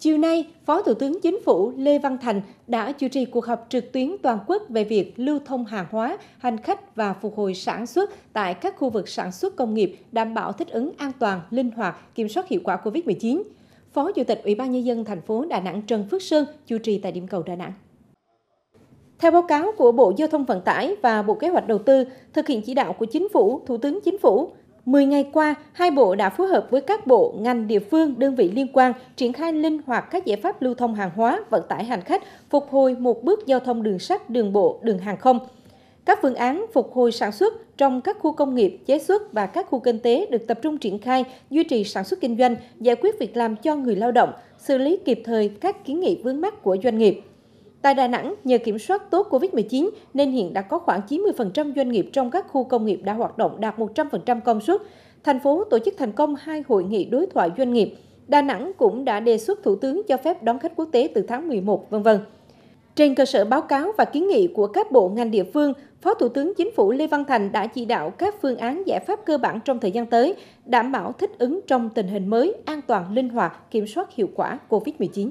Chiều nay, Phó Thủ tướng Chính phủ Lê Văn Thành đã chủ trì cuộc họp trực tuyến toàn quốc về việc lưu thông hàng hóa, hành khách và phục hồi sản xuất tại các khu vực sản xuất công nghiệp đảm bảo thích ứng an toàn, linh hoạt, kiểm soát hiệu quả COVID-19. Phó Chủ tịch Ủy ban nhân dân thành phố Đà Nẵng Trần Phước Sơn chủ trì tại điểm cầu Đà Nẵng. Theo báo cáo của Bộ Giao thông Vận tải và Bộ Kế hoạch Đầu tư, thực hiện chỉ đạo của Chính phủ, Thủ tướng Chính phủ, 10 ngày qua, hai bộ đã phối hợp với các bộ, ngành, địa phương, đơn vị liên quan triển khai linh hoạt các giải pháp lưu thông hàng hóa, vận tải hành khách, phục hồi một bước giao thông đường sắt, đường bộ, đường hàng không. Các phương án phục hồi sản xuất trong các khu công nghiệp, chế xuất và các khu kinh tế được tập trung triển khai, duy trì sản xuất kinh doanh, giải quyết việc làm cho người lao động, xử lý kịp thời các kiến nghị vướng mắc của doanh nghiệp. Tại Đà Nẵng, nhờ kiểm soát tốt COVID-19 nên hiện đã có khoảng 90% doanh nghiệp trong các khu công nghiệp đã hoạt động đạt 100% công suất. Thành phố tổ chức thành công hai hội nghị đối thoại doanh nghiệp. Đà Nẵng cũng đã đề xuất Thủ tướng cho phép đón khách quốc tế từ tháng 11, vân vân. Trên cơ sở báo cáo và kiến nghị của các bộ ngành địa phương, Phó Thủ tướng Chính phủ Lê Văn Thành đã chỉ đạo các phương án giải pháp cơ bản trong thời gian tới, đảm bảo thích ứng trong tình hình mới, an toàn, linh hoạt, kiểm soát hiệu quả COVID-19.